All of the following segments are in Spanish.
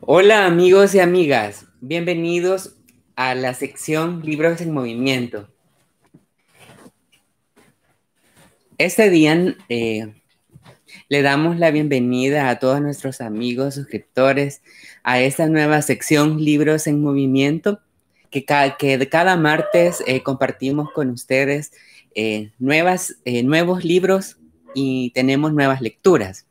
Hola amigos y amigas, bienvenidos a la sección Libros en Movimiento. Este día eh, le damos la bienvenida a todos nuestros amigos suscriptores a esta nueva sección Libros en Movimiento que, cada martes eh, compartimos con ustedes eh, nuevas, nuevos libros y tenemos nuevas lecturas.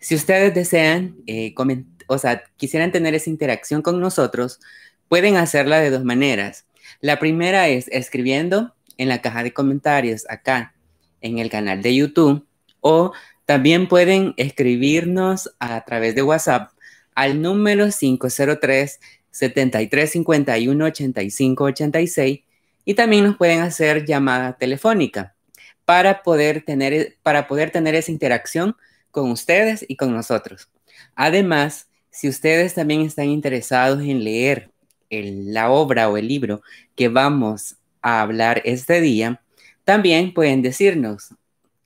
Si ustedes desean comentar, o sea, quisieran tener esa interacción con nosotros, pueden hacerla de dos maneras. La primera es escribiendo en la caja de comentarios acá en el canal de YouTube o también pueden escribirnos a través de WhatsApp al número 503 7351 8586 y también nos pueden hacer llamada telefónica para poder tener para poder tener esa interacción con ustedes y con nosotros. Además, si ustedes también están interesados en leer la obra o el libro que vamos a hablar este día, también pueden decirnos,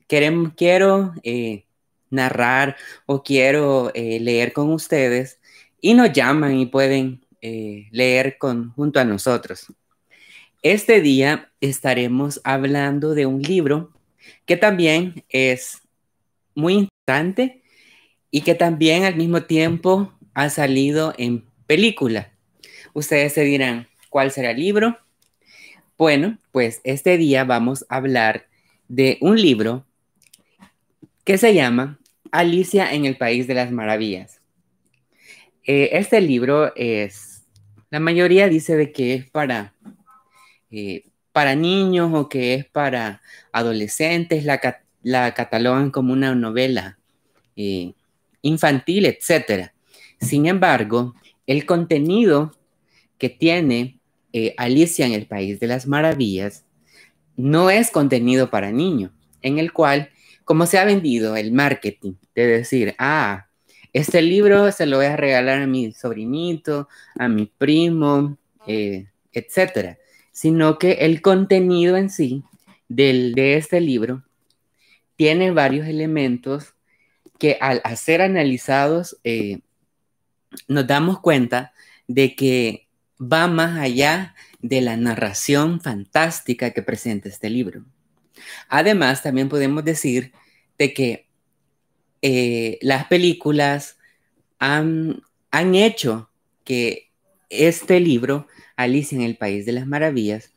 queremos, quiero eh, narrar o quiero eh, leer con ustedes y nos llaman y pueden eh, leer junto a nosotros. Este día estaremos hablando de un libro que también es muy importante y que también al mismo tiempo ha salido en película. Ustedes se dirán, ¿cuál será el libro? Bueno, pues este día vamos a hablar de un libro que se llama Alicia en el País de las Maravillas. Eh, este libro es, la mayoría dice de que es para, eh, para niños o que es para adolescentes, la, catalogan como una novela eh, infantil, etcétera. Sin embargo, el contenido que tiene eh, Alicia en el País de las Maravillas no es contenido para niños, en el cual, como se ha vendido el marketing, de decir, ah, este libro se lo voy a regalar a mi sobrinito, a mi primo, etc. Eh, etcétera, sino que el contenido en sí de este libro tiene varios elementos que al ser analizados eh, nos damos cuenta de que va más allá de la narración fantástica que presenta este libro. Además, también podemos decir de que eh, las películas han, hecho que este libro, Alicia en el País de las Maravillas,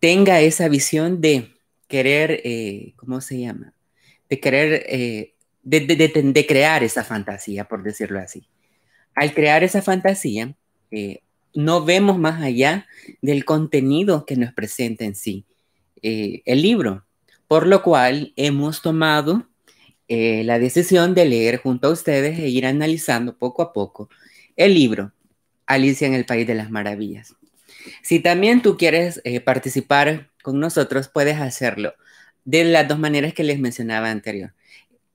tenga esa visión de querer, eh, ¿cómo se llama? De querer eh, de, crear esa fantasía, por decirlo así. Al crear esa fantasía, eh, no vemos más allá del contenido que nos presenta en sí eh, el libro, por lo cual hemos tomado eh, la decisión de leer junto a ustedes e ir analizando poco a poco el libro Alicia en el País de las Maravillas. Si también tú quieres participar con nosotros, puedes hacerlo de las dos maneras que les mencionaba anterior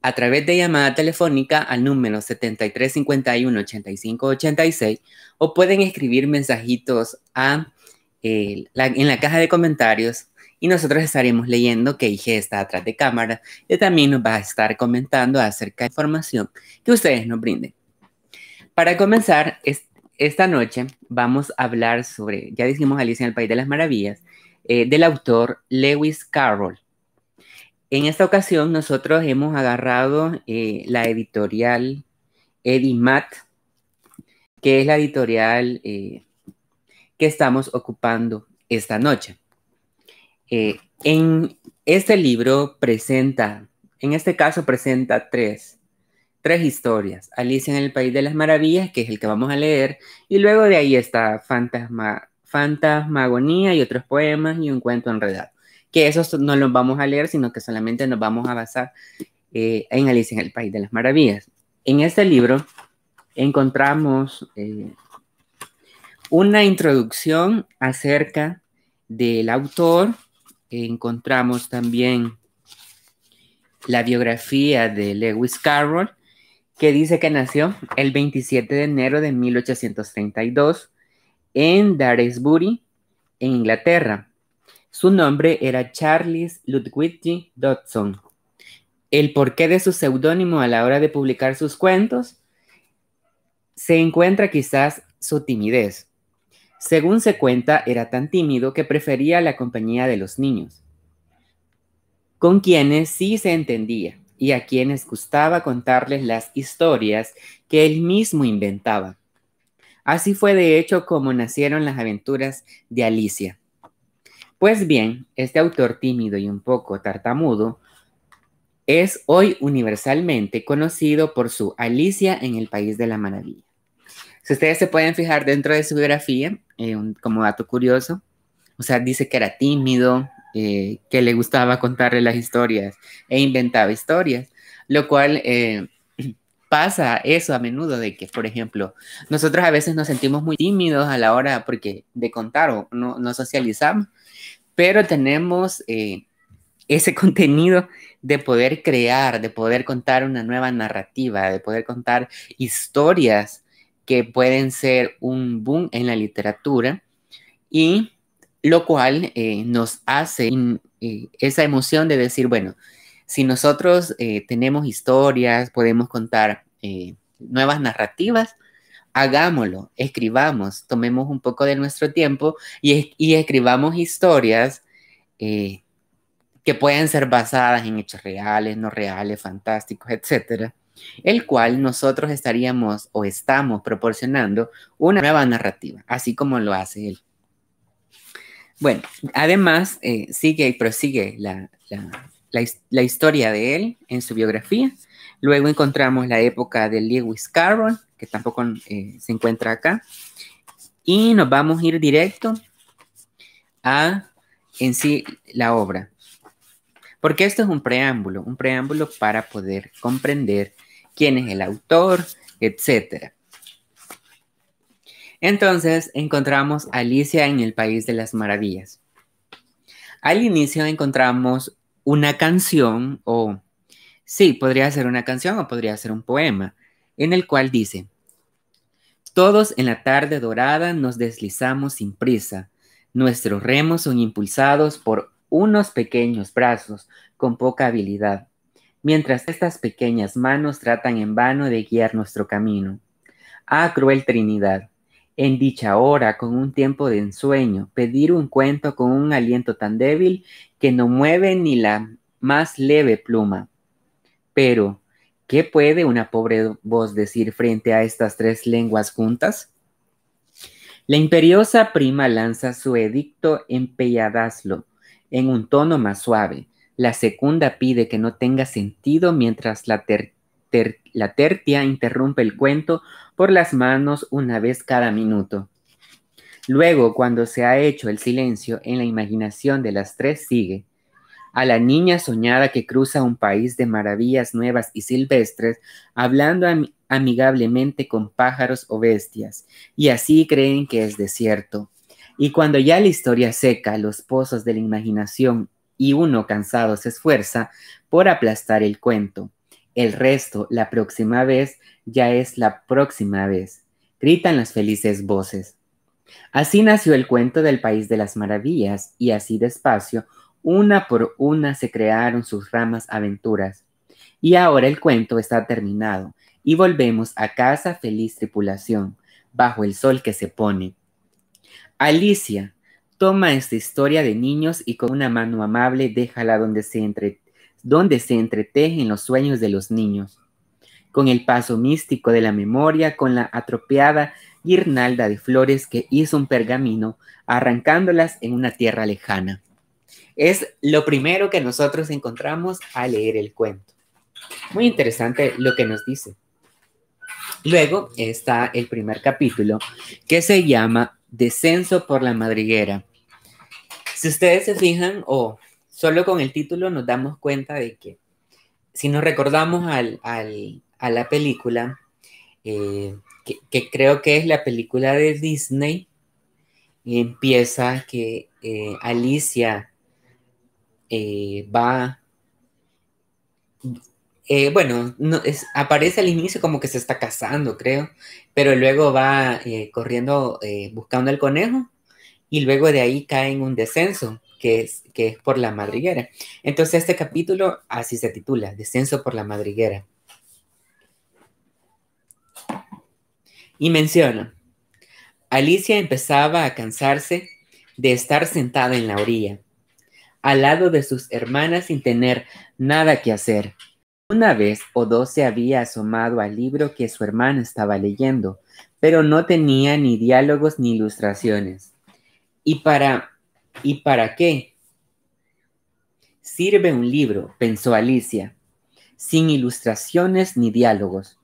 a través de llamada telefónica al número 7351-8586 o pueden escribir mensajitos eh, en la caja de comentarios y nosotros estaremos leyendo que IG está atrás de cámara y también nos va a estar comentando acerca de información que ustedes nos brinden. Para comenzar, esta noche vamos a hablar sobre, ya dijimos Alicia en el País de las Maravillas, eh, del autor Lewis Carroll. En esta ocasión nosotros hemos agarrado eh, la editorial Matt, que es la editorial eh, que estamos ocupando esta noche. Eh, en este libro presenta, en este caso presenta tres, tres historias. Alicia en el País de las Maravillas, que es el que vamos a leer, y luego de ahí está Fantasma, Fantasmagonía y otros poemas y un cuento en enredado que esos no los vamos a leer, sino que solamente nos vamos a basar eh, en Alicia en el País de las Maravillas. En este libro encontramos eh, una introducción acerca del autor, encontramos también la biografía de Lewis Carroll, que dice que nació el 27 de enero de 1832 en Daresbury, en Inglaterra. Su nombre era Charles Ludwig Dodson. El porqué de su seudónimo a la hora de publicar sus cuentos se encuentra quizás su timidez. Según se cuenta, era tan tímido que prefería la compañía de los niños, con quienes sí se entendía y a quienes gustaba contarles las historias que él mismo inventaba. Así fue de hecho como nacieron las aventuras de Alicia, pues bien, este autor tímido y un poco tartamudo es hoy universalmente conocido por su Alicia en el País de la Maravilla. Si ustedes se pueden fijar dentro de su biografía, eh, un, como dato curioso, o sea, dice que era tímido, eh, que le gustaba contarle las historias e inventaba historias, lo cual eh, pasa eso a menudo de que, por ejemplo, nosotros a veces nos sentimos muy tímidos a la hora porque de contar o no socializamos pero tenemos eh, ese contenido de poder crear, de poder contar una nueva narrativa, de poder contar historias que pueden ser un boom en la literatura y lo cual eh, nos hace eh, esa emoción de decir, bueno, si nosotros tenemos historias, podemos contar nuevas narrativas, hagámoslo, escribamos, tomemos un poco de nuestro tiempo y, escribamos historias eh, que pueden ser basadas en hechos reales, no reales, fantásticos, etcétera El cual nosotros estaríamos o estamos proporcionando una nueva narrativa, así como lo hace él. Bueno, además, eh, sigue y prosigue la, la, historia de él en su biografía. Luego encontramos la época de Lewis Carroll, que tampoco eh, se encuentra acá. Y nos vamos a ir directo a en sí la obra. Porque esto es un preámbulo, un preámbulo para poder comprender quién es el autor, etc. Entonces encontramos Alicia en el País de las Maravillas. Al inicio encontramos una canción o, sí, podría ser una canción o podría ser un poema, en el cual dice, todos en la tarde dorada nos deslizamos sin prisa, nuestros remos son impulsados por unos pequeños brazos con poca habilidad, mientras estas pequeñas manos tratan en vano de guiar nuestro camino. Ah, cruel Trinidad, en dicha hora, con un tiempo de ensueño, pedir un cuento con un aliento tan débil que no mueve ni la más leve pluma. Pero, ¿qué puede una pobre voz decir frente a estas tres lenguas juntas? La imperiosa prima lanza su edicto en en un tono más suave. La segunda pide que no tenga sentido mientras la tercera la tertia interrumpe el cuento por las manos una vez cada minuto. Luego, cuando se ha hecho el silencio, en la imaginación de las tres sigue. A la niña soñada que cruza un país de maravillas nuevas y silvestres, hablando amigablemente con pájaros o bestias, y así creen que es desierto. Y cuando ya la historia seca, los pozos de la imaginación y uno cansado se esfuerza por aplastar el cuento, el resto, la próxima vez, ya es la próxima vez, gritan las felices voces. Así nació el cuento del País de las Maravillas, y así despacio, una por una se crearon sus ramas aventuras. Y ahora el cuento está terminado, y volvemos a casa feliz tripulación, bajo el sol que se pone. Alicia, toma esta historia de niños y con una mano amable déjala donde se entre donde se entretejen los sueños de los niños, con el paso místico de la memoria, con la atropeada guirnalda de flores que hizo un pergamino, arrancándolas en una tierra lejana. Es lo primero que nosotros encontramos al leer el cuento. Muy interesante lo que nos dice. Luego está el primer capítulo que se llama Descenso por la madriguera. Si ustedes se fijan o Solo con el título nos damos cuenta de que si nos recordamos a la película, eh, que, creo que es la película de Disney, empieza que eh, Alicia eh, va, bueno, no, es, aparece al inicio como que se está casando, creo, pero luego va corriendo buscando al conejo y luego de ahí cae en un descenso que es, que es por la madriguera. Entonces este capítulo así se titula, Descenso por la madriguera. Y menciona, Alicia empezaba a cansarse de estar sentada en la orilla, al lado de sus hermanas sin tener nada que hacer. Una vez o dos se había asomado al libro que su hermana estaba leyendo, pero no tenía ni diálogos ni ilustraciones. Y para ¿Y para qué? Sirve un libro, pensó Alicia, sin ilustraciones ni diálogos.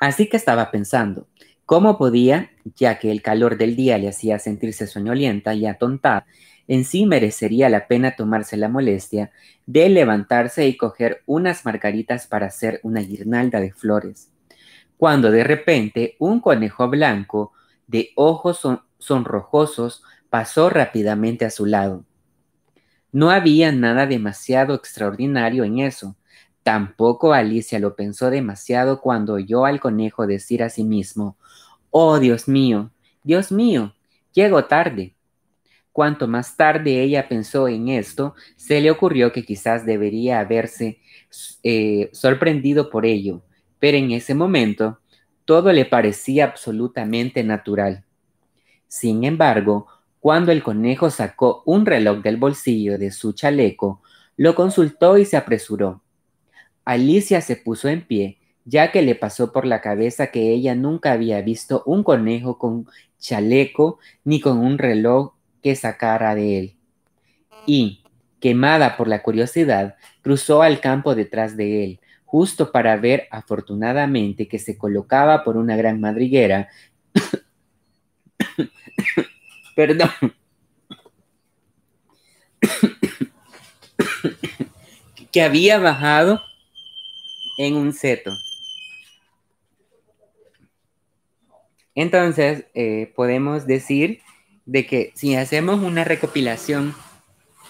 Así que estaba pensando, ¿cómo podía, ya que el calor del día le hacía sentirse soñolienta y atontada, en sí merecería la pena tomarse la molestia de levantarse y coger unas margaritas para hacer una guirnalda de flores, cuando de repente un conejo blanco de ojos sonrojosos pasó rápidamente a su lado. No había nada demasiado extraordinario en eso. Tampoco Alicia lo pensó demasiado cuando oyó al conejo decir a sí mismo, Oh Dios mío, Dios mío, llego tarde. Cuanto más tarde ella pensó en esto, se le ocurrió que quizás debería haberse eh, sorprendido por ello, pero en ese momento todo le parecía absolutamente natural. Sin embargo, cuando el conejo sacó un reloj del bolsillo de su chaleco, lo consultó y se apresuró. Alicia se puso en pie, ya que le pasó por la cabeza que ella nunca había visto un conejo con chaleco ni con un reloj que sacara de él. Y, quemada por la curiosidad, cruzó al campo detrás de él, justo para ver afortunadamente que se colocaba por una gran madriguera que había bajado en un seto. Entonces, eh, podemos decir de que si hacemos una recopilación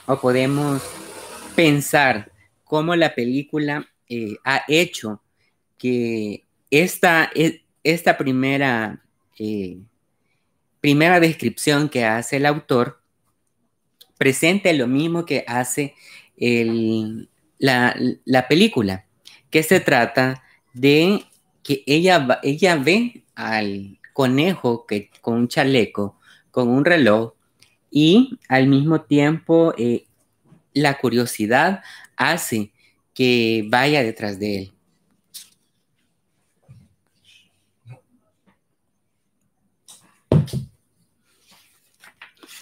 o podemos pensar cómo la película eh, ha hecho que esta, e, esta primera eh, primera descripción que hace el autor presenta lo mismo que hace la, película, que se trata de que ella, ella ve al conejo que, con un chaleco, con un reloj, y al mismo tiempo eh, la curiosidad hace que vaya detrás de él.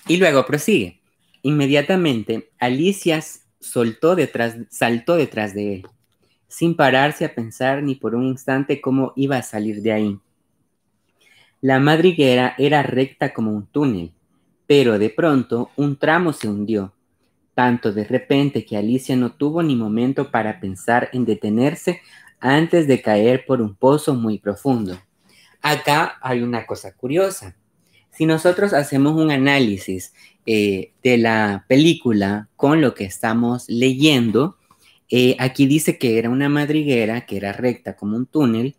Y luego prosigue. Inmediatamente, Alicia saltó detrás de él, sin pararse a pensar ni por un instante cómo iba a salir de ahí. La madriguera era recta como un túnel, pero de pronto un tramo se hundió, tanto de repente que Alicia no tuvo ni momento para pensar en detenerse antes de caer por un pozo muy profundo. Acá hay una cosa curiosa si nosotros hacemos un análisis eh, de la película con lo que estamos leyendo, eh, aquí dice que era una madriguera, que era recta como un túnel,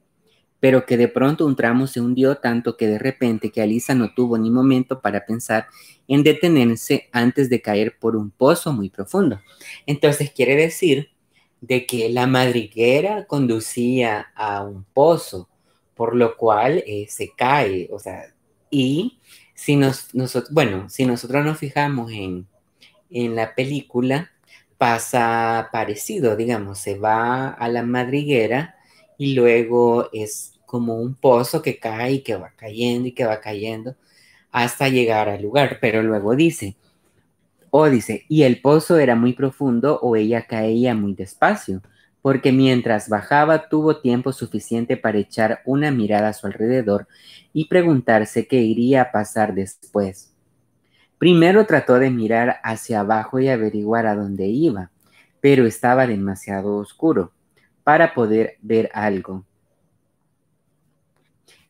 pero que de pronto un tramo se hundió tanto que de repente que Alisa no tuvo ni momento para pensar en detenerse antes de caer por un pozo muy profundo. Entonces quiere decir de que la madriguera conducía a un pozo, por lo cual eh, se cae, o sea, y si nos, nosotros, si nos fijamos en, en la película, pasa parecido, digamos, se va a la madriguera y luego es como un pozo que cae y que va cayendo y que va cayendo hasta llegar al lugar, pero luego dice, o dice, y el pozo era muy profundo o ella caía muy despacio porque mientras bajaba tuvo tiempo suficiente para echar una mirada a su alrededor y preguntarse qué iría a pasar después. Primero trató de mirar hacia abajo y averiguar a dónde iba, pero estaba demasiado oscuro para poder ver algo.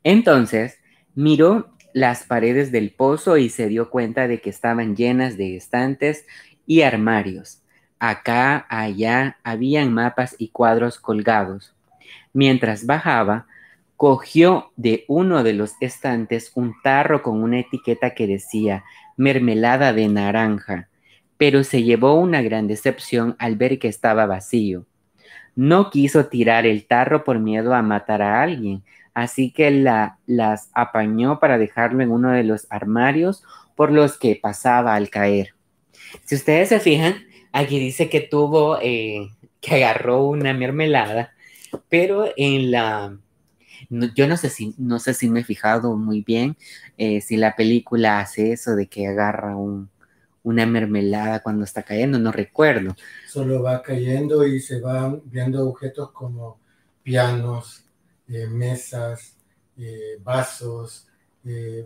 Entonces, miró las paredes del pozo y se dio cuenta de que estaban llenas de estantes y armarios. Acá, allá, habían mapas y cuadros colgados. Mientras bajaba, cogió de uno de los estantes un tarro con una etiqueta que decía mermelada de naranja, pero se llevó una gran decepción al ver que estaba vacío. No quiso tirar el tarro por miedo a matar a alguien, así que la, las apañó para dejarlo en uno de los armarios por los que pasaba al caer. Si ustedes se fijan, Aquí dice que tuvo, eh, que agarró una mermelada, pero en la... yo no sé si, no sé si me he fijado muy bien eh, si la película hace eso de que agarra una mermelada cuando está cayendo, no recuerdo. Solo va cayendo y se van viendo objetos como pianos, eh, mesas, vasos,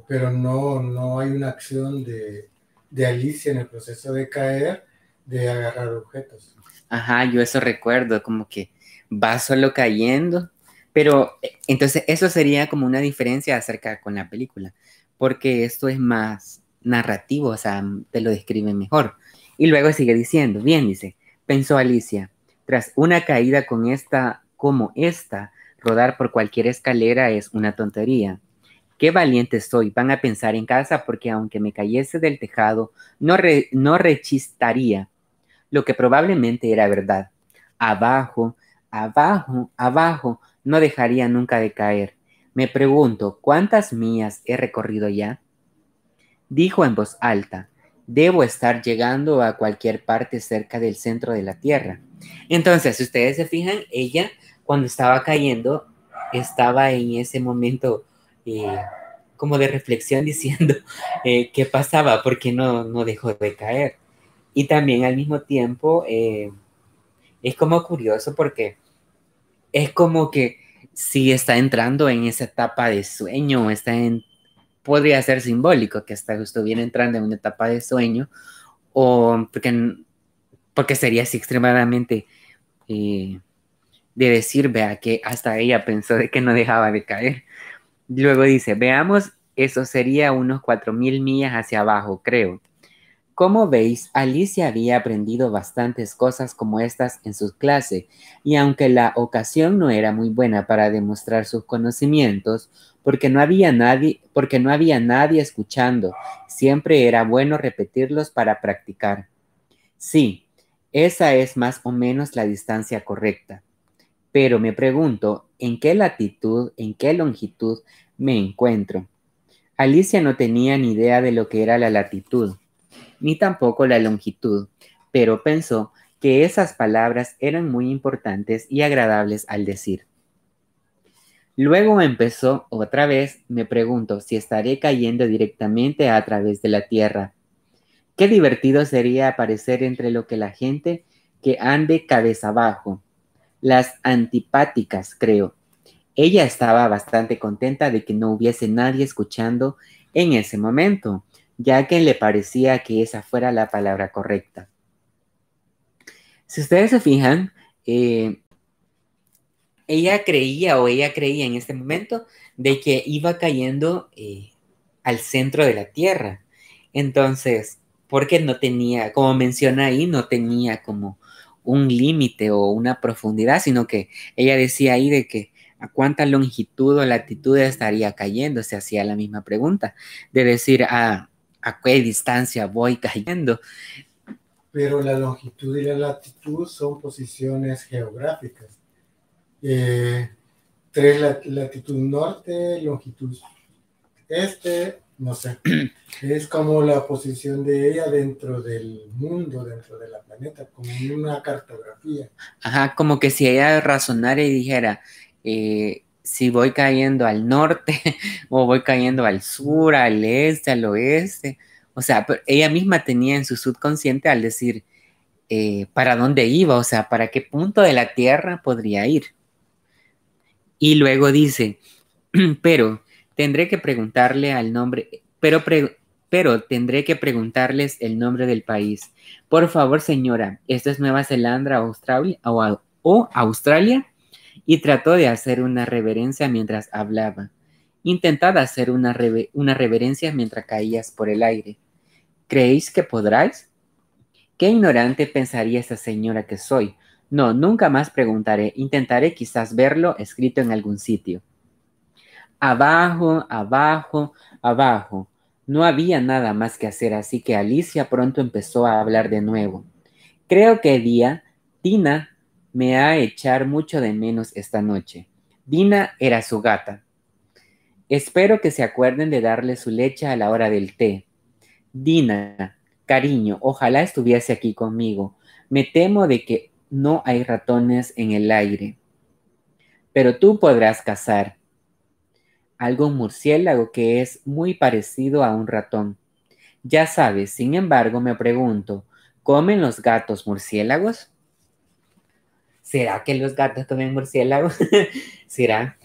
pero no, no hay una acción de Alicia en el proceso de caer de agarrar objetos. Ajá, yo eso recuerdo, como que va solo cayendo, pero eh, entonces eso sería como una diferencia acerca con la película, porque esto es más narrativo, o sea, te lo describe mejor. Y luego sigue diciendo, bien dice, pensó Alicia, tras una caída con esta como esta, rodar por cualquier escalera es una tontería. Qué valiente soy, van a pensar en casa porque aunque me cayese del tejado, no, no rechistaría lo que probablemente era verdad. Abajo, abajo, abajo, no dejaría nunca de caer. Me pregunto, ¿cuántas mías he recorrido ya? Dijo en voz alta, debo estar llegando a cualquier parte cerca del centro de la Tierra. Entonces, si ustedes se fijan, ella cuando estaba cayendo, estaba en ese momento eh, como de reflexión diciendo eh, qué pasaba, porque no, no dejó de caer. Y también al mismo tiempo eh, es como curioso porque es como que si está entrando en esa etapa de sueño, está en, podría ser simbólico que está, bien entrando en una etapa de sueño, o porque, sería así extremadamente eh, de decir, vea, que hasta ella pensó de que no dejaba de caer. Luego dice, veamos, eso sería unos 4.000 millas hacia abajo, creo. Como veis, Alicia había aprendido bastantes cosas como estas en su clase, y aunque la ocasión no era muy buena para demostrar sus conocimientos, porque no había nadie, porque no había nadie escuchando, siempre era bueno repetirlos para practicar. Sí, esa es más o menos la distancia correcta. Pero me pregunto, ¿en qué latitud, en qué longitud me encuentro? Alicia no tenía ni idea de lo que era la latitud ni tampoco la longitud, pero pensó que esas palabras eran muy importantes y agradables al decir. Luego empezó otra vez, me pregunto si estaré cayendo directamente a través de la tierra. Qué divertido sería aparecer entre lo que la gente que ande cabeza abajo. Las antipáticas, creo. Ella estaba bastante contenta de que no hubiese nadie escuchando en ese momento, ya que le parecía que esa fuera la palabra correcta. Si ustedes se fijan, eh, ella creía o ella creía en este momento de que iba cayendo eh, al centro de la Tierra. Entonces, porque no tenía, como menciona ahí, no tenía como un límite o una profundidad, sino que ella decía ahí de que a cuánta longitud o latitud estaría cayendo, se hacía la misma pregunta, de decir, ah, a qué distancia voy cayendo. Pero la longitud y la latitud son posiciones geográficas. Eh, tres latitud norte, longitud este, no sé. Es como la posición de ella dentro del mundo, dentro de la planeta, como una cartografía. Ajá, como que si ella razonara y dijera, eh, si voy cayendo al norte o voy cayendo al sur, al este, al oeste. O sea, ella misma tenía en su subconsciente al decir eh, para dónde iba, o sea, para qué punto de la Tierra podría ir. Y luego dice, pero tendré que preguntarle al nombre, pero, pero tendré que preguntarles el nombre del país. Por favor, señora, ¿esto es Nueva Zelanda Australia, o Australia? y trató de hacer una reverencia mientras hablaba. Intentad hacer una, reverencia mientras caías por el aire. ¿Creéis que podráis? Qué ignorante pensaría esa señora que soy. No, nunca más preguntaré. Intentaré quizás verlo escrito en algún sitio. Abajo, abajo, abajo. No había nada más que hacer, así que Alicia pronto empezó a hablar de nuevo. Creo que día Tina me ha echar mucho de menos esta noche. Dina era su gata. Espero que se acuerden de darle su leche a la hora del té. Dina, cariño, ojalá estuviese aquí conmigo. Me temo de que no hay ratones en el aire. Pero tú podrás cazar Algo murciélago que es muy parecido a un ratón. Ya sabes, sin embargo, me pregunto, ¿comen los gatos murciélagos? ¿Será que los gatos comen murciélagos? ¿Será?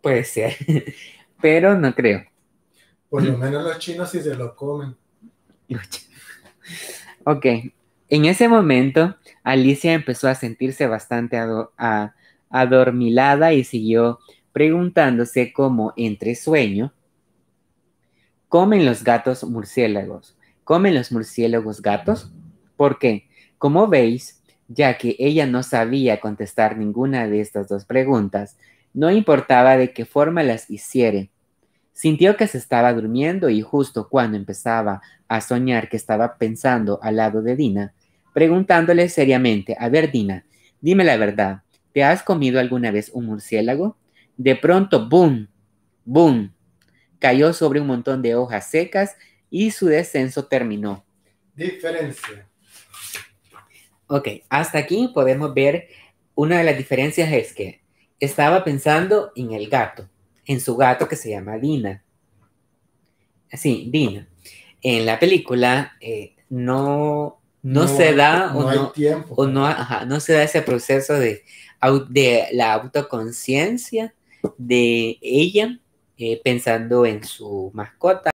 Puede ser, pero no creo. Por lo menos los chinos sí se lo comen. Ok, en ese momento Alicia empezó a sentirse bastante adormilada y siguió preguntándose cómo entre sueño comen los gatos murciélagos. ¿Comen los murciélagos gatos? ¿Por qué? Como veis, ya que ella no sabía contestar ninguna de estas dos preguntas, no importaba de qué forma las hiciere. Sintió que se estaba durmiendo y justo cuando empezaba a soñar que estaba pensando al lado de Dina, preguntándole seriamente, a ver Dina, dime la verdad, ¿te has comido alguna vez un murciélago? De pronto, ¡boom! ¡boom! Cayó sobre un montón de hojas secas y su descenso terminó. Diferencia. Ok, hasta aquí podemos ver una de las diferencias es que estaba pensando en el gato, en su gato que se llama Dina. Sí, Dina. En la película eh, no, no, se da o no, no se da ese proceso de, la autoconciencia de ella eh, pensando en su mascota.